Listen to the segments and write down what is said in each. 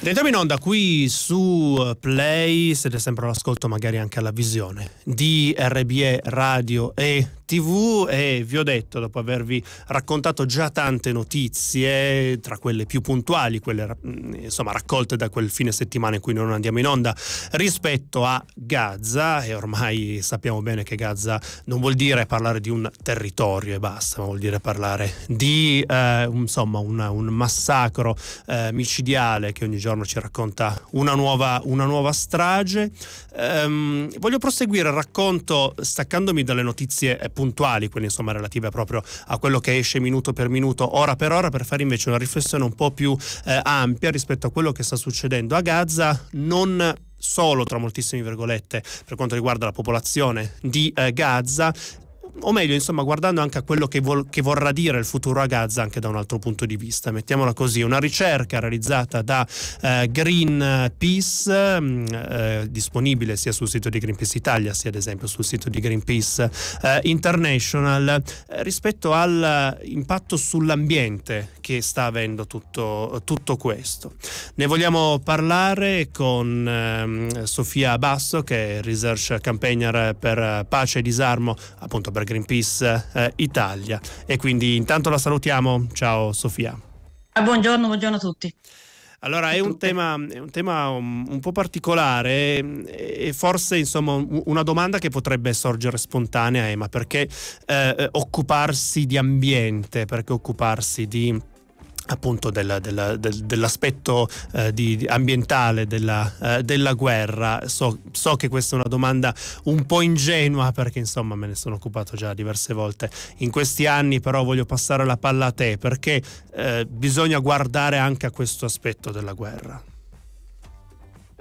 Rientriamo in onda qui su eh, Play, siete sempre all'ascolto magari anche alla visione di RBE Radio e TV e vi ho detto dopo avervi raccontato già tante notizie, tra quelle più puntuali, quelle mm, insomma raccolte da quel fine settimana in cui non andiamo in onda, rispetto a Gaza e ormai sappiamo bene che Gaza non vuol dire parlare di un territorio e basta, ma vuol dire parlare di eh, insomma una, un massacro eh, micidiale che ogni giorno giorno ci racconta una nuova, una nuova strage. Ehm, voglio proseguire il racconto staccandomi dalle notizie eh, puntuali, quelle insomma relative proprio a quello che esce minuto per minuto, ora per ora, per fare invece una riflessione un po' più eh, ampia rispetto a quello che sta succedendo a Gaza, non solo tra moltissime virgolette per quanto riguarda la popolazione di eh, Gaza o meglio, insomma, guardando anche a quello che, vol- che, vorrà dire il futuro a Gaza anche da un altro punto di vista. Mettiamola così, una ricerca realizzata da eh, Greenpeace, mm, eh, disponibile sia sul sito di Greenpeace Italia, sia ad esempio sul sito di Greenpeace eh, International, eh, rispetto all'impatto eh, sull'ambiente che sta avendo tutto, tutto questo. Ne vogliamo parlare con ehm, Sofia Basso, che è Research Campaigner per Pace e Disarmo, appunto Club Greenpeace eh, Italia. E quindi intanto la salutiamo. Ciao Sofia. Ah, buongiorno, buongiorno a tutti. Allora è un tema, è un, tema un, un, po' particolare eh, e forse insomma una domanda che potrebbe sorgere spontanea, eh, perché eh, occuparsi di ambiente, perché occuparsi di appunto della, della, del, dell'aspetto eh, di, ambientale della, eh, della guerra. So, so, che questa è una domanda un po' ingenua perché insomma me ne sono occupato già diverse volte in questi anni, però voglio passare la palla a te perché eh, bisogna guardare anche a questo aspetto della guerra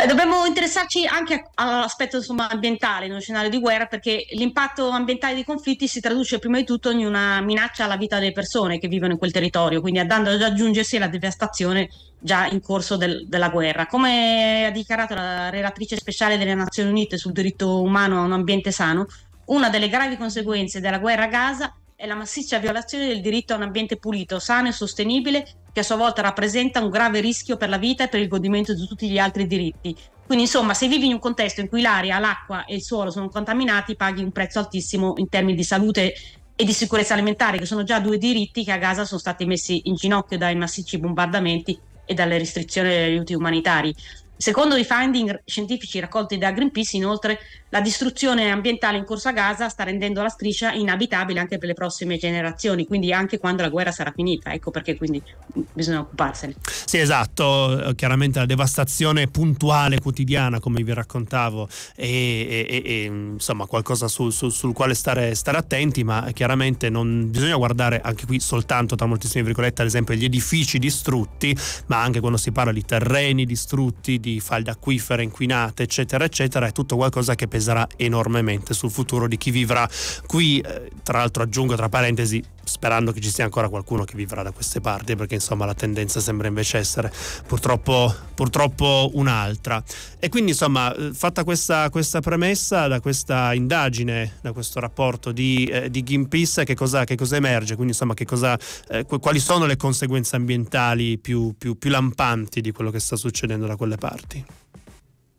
dobbiamo interessarci anche all'aspetto insomma, ambientale in uno scenario di guerra perché l'impatto ambientale dei conflitti si traduce prima di tutto in una minaccia alla vita delle persone che vivono in quel territorio, quindi andando ad aggiungersi alla devastazione già in corso del, della guerra. Come ha dichiarato la relatrice speciale delle Nazioni Unite sul diritto umano a un ambiente sano, una delle gravi conseguenze della guerra a Gaza è la massiccia violazione del diritto a un ambiente pulito, sano e sostenibile che a sua volta rappresenta un grave rischio per la vita e per il godimento di tutti gli altri diritti. Quindi insomma, se vivi in un contesto in cui l'aria, l'acqua e il suolo sono contaminati, paghi un prezzo altissimo in termini di salute e di sicurezza alimentare, che sono già due diritti che a Gaza sono stati messi in ginocchio dai massicci bombardamenti e dalle restrizioni degli aiuti umanitari. Secondo i finding scientifici raccolti da Greenpeace, inoltre, la distruzione ambientale in corso a Gaza sta rendendo la striscia inabitabile anche per le prossime generazioni, quindi anche quando la guerra sarà finita. Ecco perché quindi bisogna occuparsene. Sì, esatto. Eh, chiaramente la devastazione puntuale, quotidiana, come vi raccontavo, è, insomma qualcosa sul, sul, sul quale stare, stare, attenti, ma chiaramente non bisogna guardare anche qui soltanto, tra moltissime virgolette, ad esempio gli edifici distrutti, ma anche quando si parla di terreni distrutti, Di di falde acquifere inquinate, eccetera, eccetera, è tutto qualcosa che peserà enormemente sul futuro di chi vivrà qui. Eh, tra l'altro aggiungo tra parentesi, sperando che ci sia ancora qualcuno che vivrà da queste parti perché insomma la tendenza sembra invece essere purtroppo, purtroppo un'altra e quindi insomma eh, fatta questa, questa, premessa da questa indagine da questo rapporto di, eh, di Greenpeace che cosa, che cosa, emerge quindi insomma cosa, eh, quali sono le conseguenze ambientali più, più, più lampanti di quello che sta succedendo da quelle parti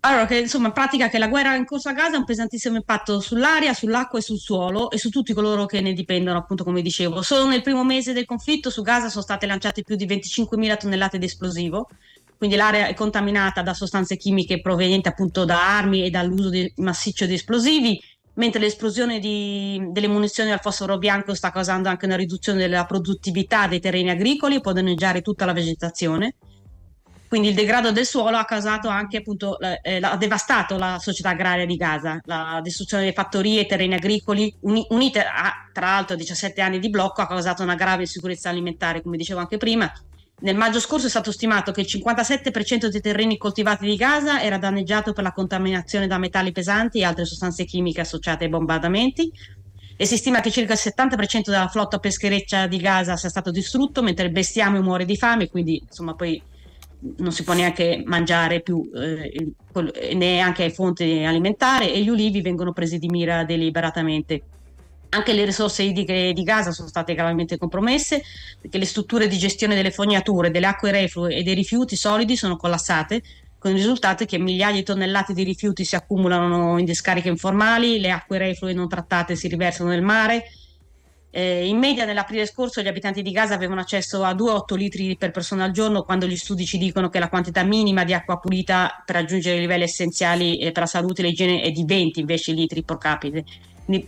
allora, che, insomma, in pratica che la guerra in corso a Gaza ha un pesantissimo impatto sull'aria, sull'acqua e sul suolo e su tutti coloro che ne dipendono, appunto come dicevo. Solo nel primo mese del conflitto su Gaza sono state lanciate più di 25.000 tonnellate di esplosivo, quindi l'area è contaminata da sostanze chimiche provenienti appunto da armi e dall'uso di, massiccio di esplosivi, mentre l'esplosione di, delle munizioni al fosforo bianco sta causando anche una riduzione della produttività dei terreni agricoli e può danneggiare tutta la vegetazione. Quindi il degrado del suolo ha causato anche appunto, eh, ha devastato la società agraria di Gaza, la distruzione delle fattorie, e terreni agricoli, uni, unite a tra l'altro 17 anni di blocco ha causato una grave insicurezza alimentare, come dicevo anche prima. Nel maggio scorso è stato stimato che il 57% dei terreni coltivati di Gaza era danneggiato per la contaminazione da metalli pesanti e altre sostanze chimiche associate ai bombardamenti, e si stima che circa il 70% della flotta peschereccia di Gaza sia stato distrutto, mentre il bestiame muore di fame, quindi insomma poi non si può neanche mangiare più eh, eh neanche fonte alimentare e gli ulivi vengono presi di mira deliberatamente. Anche le risorse idriche di Gaza sono state gravemente compromesse perché le strutture di gestione delle fognature, delle acque reflue e dei rifiuti solidi sono collassate con il risultato che migliaia di tonnellate di rifiuti si accumulano in discariche informali, le acque reflue non trattate si riversano nel mare, eh, in media nell'aprile scorso gli abitanti di Gaza avevano accesso a 2-8 litri per persona al giorno, quando gli studi ci dicono che la quantità minima di acqua pulita per raggiungere i livelli essenziali eh, per la salute e l'igiene è di 20 invece litri per capite.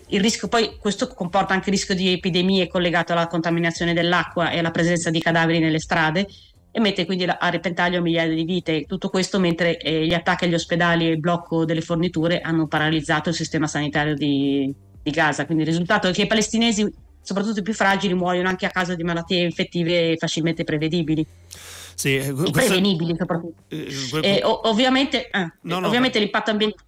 Rischio, poi questo comporta anche il rischio di epidemie collegato alla contaminazione dell'acqua e alla presenza di cadaveri nelle strade e mette quindi a repentaglio migliaia di vite. Tutto questo mentre eh, gli attacchi agli ospedali e il blocco delle forniture hanno paralizzato il sistema sanitario di, di Gaza. Quindi il risultato è che i palestinesi soprattutto i più fragili muoiono anche a causa di malattie infettive facilmente prevedibili. Sì, eh, questo... prevenibili soprattutto. Eh, quel... eh, ovviamente, eh, no, no, ovviamente no. l'impatto ambientale...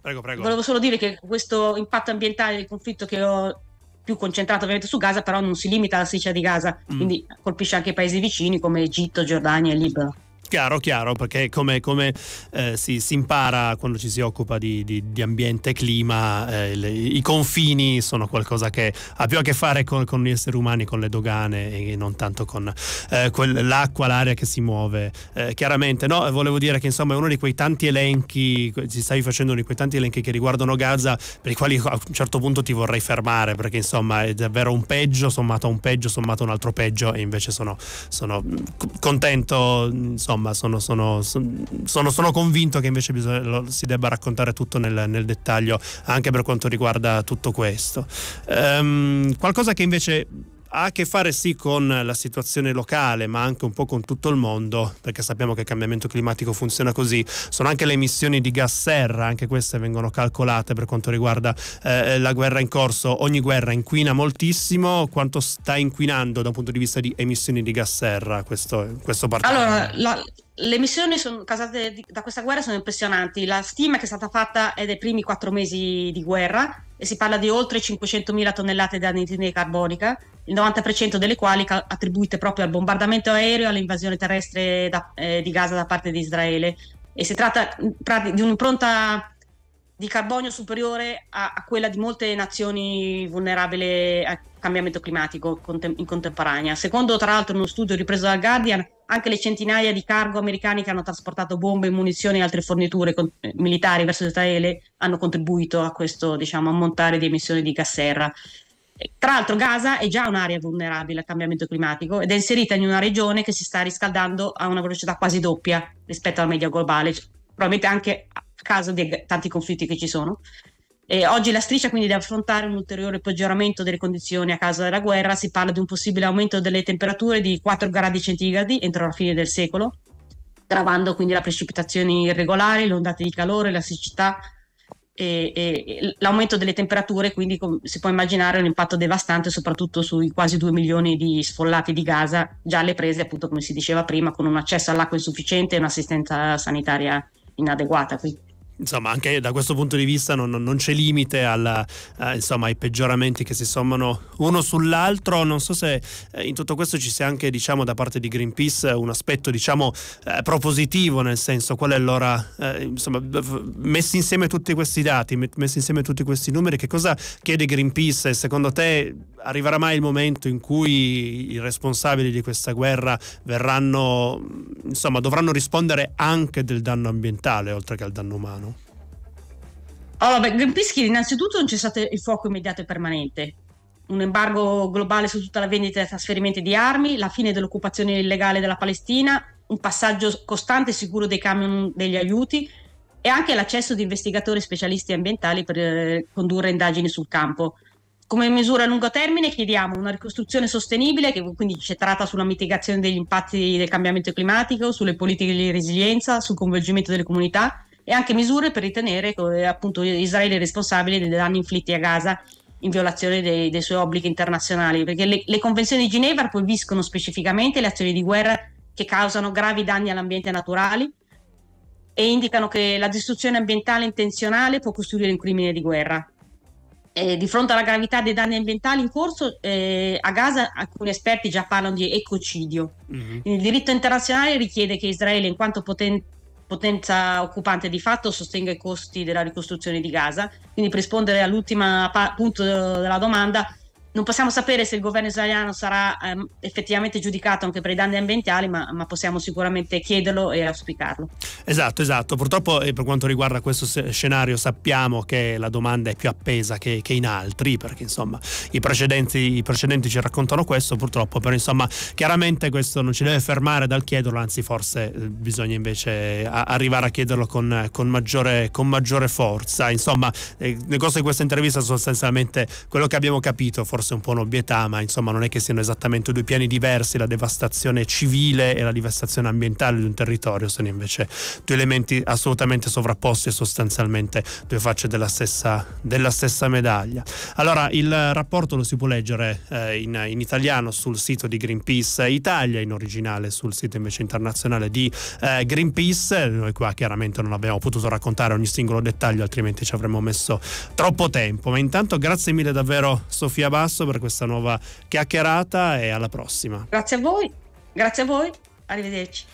Prego, prego. Volevo solo dire che questo impatto ambientale del conflitto che ho più concentrato ovviamente su Gaza, però non si limita alla striscia di Gaza, mm. quindi colpisce anche i paesi vicini come Egitto, Giordania e Libano. Chiaro, chiaro, perché come, come eh, si, si, impara quando ci si occupa di, di, di ambiente e clima, eh, le, i confini sono qualcosa che ha più a che fare con, con gli esseri umani, con le dogane e non tanto con eh, quel, l'acqua, l'aria che si muove. Eh, chiaramente, no, volevo dire che insomma è uno di quei tanti elenchi, ci stavi facendo uno di quei tanti elenchi che riguardano Gaza, per i quali a un certo punto ti vorrei fermare, perché insomma è davvero un peggio sommato a un peggio sommato a un altro peggio e invece sono, sono mm, contento, mm, insomma insomma sono, sono, sono, sono convinto che invece bisogna, lo, si debba raccontare tutto nel, nel, dettaglio anche per quanto riguarda tutto questo. Um, qualcosa che invece ha a che fare sì con la situazione locale, ma anche un po' con tutto il mondo, perché sappiamo che il cambiamento climatico funziona così. Sono anche le emissioni di gas serra, anche queste vengono calcolate per quanto riguarda eh, la guerra in corso. Ogni guerra inquina moltissimo, quanto sta inquinando da un punto di vista di emissioni di gas serra questo, questo partito? Allora, la, le emissioni causate da questa guerra sono impressionanti. La stima che è stata fatta è dei primi quattro mesi di guerra e si parla di oltre 500.000 tonnellate di anidride carbonica il 90% delle quali ca- attribuite proprio al bombardamento aereo e all'invasione terrestre da, eh, di Gaza da parte di Israele. E si tratta mm, pra- di un'impronta di carbonio superiore a, a, quella di molte nazioni vulnerabili al cambiamento climatico contem- in contemporanea. Secondo tra l'altro uno studio ripreso dal Guardian, anche le centinaia di cargo americani che hanno trasportato bombe, munizioni e altre forniture con- eh, militari verso Israele hanno contribuito a questo diciamo, ammontare di emissioni di gas serra. Tra l'altro Gaza è già un'area vulnerabile al cambiamento climatico ed è inserita in una regione che si sta riscaldando a una velocità quasi doppia rispetto alla media globale, probabilmente anche a causa dei tanti conflitti che ci sono. E oggi la striscia quindi deve affrontare un ulteriore peggioramento delle condizioni a causa della guerra, si parla di un possibile aumento delle temperature di 4 gradi centigradi entro la fine del secolo, gravando quindi la precipitazione irregolare, le ondate di calore, la siccità, e, e l'aumento delle temperature quindi com- si può immaginare un impatto devastante soprattutto sui quasi 2 milioni di sfollati di Gaza già alle prese appunto come si diceva prima con un accesso all'acqua insufficiente e un'assistenza sanitaria inadeguata quindi insomma, anche da questo punto di vista non, non c'è limite alla, eh, insomma, ai peggioramenti che si sommano uno sull'altro. Non so se eh, in tutto questo ci sia anche, diciamo, da parte di Greenpeace un aspetto, diciamo, eh, propositivo, nel senso, qual è allora, eh, insomma, messi insieme tutti questi dati, messi insieme tutti questi numeri, che cosa chiede Greenpeace? secondo te arriverà mai il momento in cui i responsabili di questa guerra verranno, insomma, dovranno rispondere anche del danno ambientale, oltre che al danno umano? Allora, beh, Greenpeace chiede innanzitutto un cessate il fuoco immediato e permanente, un embargo globale su tutta la vendita e trasferimenti di armi, la fine dell'occupazione illegale della Palestina, un passaggio costante e sicuro dei camion degli aiuti e anche l'accesso di investigatori specialisti ambientali per eh, condurre indagini sul campo. Come misura a lungo termine chiediamo una ricostruzione sostenibile che quindi si tratta sulla mitigazione degli impatti del cambiamento climatico, sulle politiche di resilienza, sul coinvolgimento delle comunità e anche misure per ritenere eh, appunto, Israele responsabile dei danni inflitti a Gaza in violazione dei, dei suoi obblighi internazionali, perché le, le convenzioni di Ginevra proibiscono specificamente le azioni di guerra che causano gravi danni all'ambiente naturale e indicano che la distruzione ambientale intenzionale può costituire un crimine di guerra. Eh, di fronte alla gravità dei danni ambientali in corso, eh, a Gaza alcuni esperti già parlano di ecocidio. Mm-hmm. Il diritto internazionale richiede che Israele, in quanto potente potenza occupante di fatto sostenga i costi della ricostruzione di Gaza. Quindi per rispondere all'ultimo punto della domanda, non possiamo sapere se il governo israeliano sarà ehm, effettivamente giudicato anche per i danni ambientali, ma, ma, possiamo sicuramente chiederlo e auspicarlo. Esatto, esatto. Purtroppo eh, per quanto riguarda questo scenario sappiamo che la domanda è più appesa che, che in altri, perché insomma i precedenti, i precedenti, ci raccontano questo purtroppo, però insomma chiaramente questo non ci deve fermare dal chiederlo, anzi forse eh, bisogna invece eh, a, arrivare a chiederlo con, con, maggiore, con maggiore, forza. Insomma, eh, nel corso di questa intervista sostanzialmente quello che abbiamo capito forse forse un po' un'obvietà, ma insomma non è che siano esattamente due piani diversi, la devastazione civile e la devastazione ambientale di un territorio, sono invece due elementi assolutamente sovrapposti e sostanzialmente due facce della stessa, della stessa medaglia. Allora il rapporto lo si può leggere eh, in, in, italiano sul sito di Greenpeace Italia, in originale sul sito invece internazionale di eh, Greenpeace, noi qua chiaramente non abbiamo potuto raccontare ogni singolo dettaglio altrimenti ci avremmo messo troppo tempo, ma intanto grazie mille davvero Sofia Basso Rosso per questa nuova chiacchierata e alla prossima. Grazie a voi, grazie a voi, arrivederci.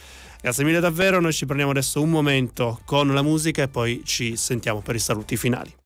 Grazie mille davvero, noi ci prendiamo adesso un momento con la musica e poi ci sentiamo per i saluti finali.